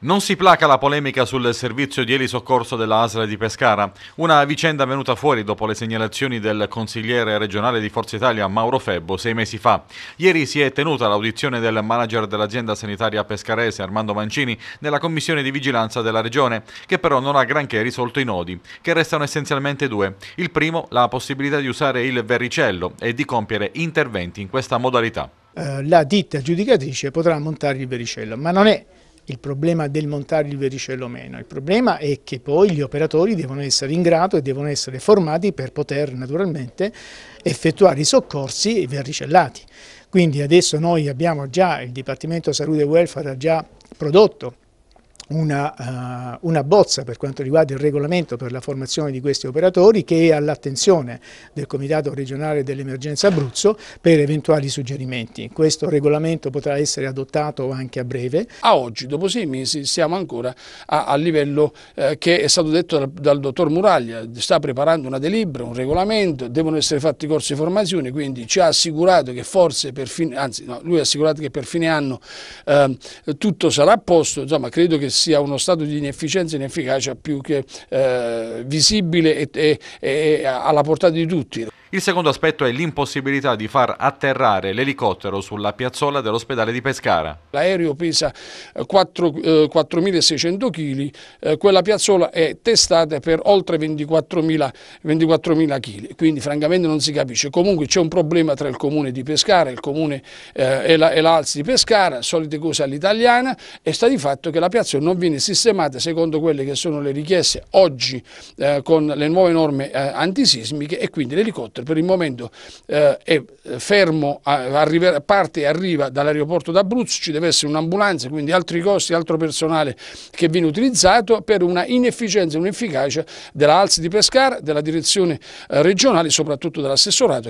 Non si placa la polemica sul servizio di elisoccorso della ASRA di Pescara, una vicenda venuta fuori dopo le segnalazioni del consigliere regionale di Forza Italia Mauro Febbo sei mesi fa. Ieri si è tenuta l'audizione del manager dell'azienda sanitaria pescarese Armando Mancini nella commissione di vigilanza della regione, che però non ha granché risolto i nodi, che restano essenzialmente due. Il primo, la possibilità di usare il verricello e di compiere interventi in questa modalità. Eh, la ditta giudicatrice potrà montare il vericello, ma non è il problema del montare il vericello o meno, il problema è che poi gli operatori devono essere in grado e devono essere formati per poter naturalmente effettuare i soccorsi verricellati. Quindi adesso noi abbiamo già, il Dipartimento Salute e Welfare ha già prodotto una, uh, una, bozza per quanto riguarda il regolamento per la formazione di questi operatori che è all'attenzione del Comitato regionale dell'emergenza Abruzzo per eventuali suggerimenti. Questo regolamento potrà essere adottato anche a breve. A oggi, dopo sei mesi, siamo ancora a livello eh, che è stato detto dal, dal, dottor Muraglia, sta preparando una delibera, un regolamento, devono essere fatti corsi di formazione, quindi ci ha assicurato che forse per fine, anzi no, lui ha assicurato che per fine anno eh, tutto sarà a posto, insomma credo che sia uno stato di inefficienza e inefficacia più che eh, visibile e, e, e alla portata di tutti. Il secondo aspetto è l'impossibilità di far atterrare l'elicottero sulla piazzola dell'ospedale di Pescara. L'aereo pesa 4.600 eh, kg, eh, eh, quella piazzola è testata per oltre 24.000 kg, quindi francamente non si capisce. Comunque c'è un problema tra il comune di Pescara, il comune eh, e l'Alzi la, di Pescara, solite cose all'italiana, e sta di fatto che la piazzola non viene sistemata secondo quelle che sono le richieste oggi eh, con le nuove norme antisismiche e quindi l'elicottero helicopter per il momento eh, è fermo, arriva, parte e arriva dall'aeroporto d'Abruzzo, ci deve essere un'ambulanza, quindi altri costi, altro personale che viene utilizzato per una inefficienza e un'efficacia della Alzi di Pescara, della direzione eh, regionale, e soprattutto dell'assessorato.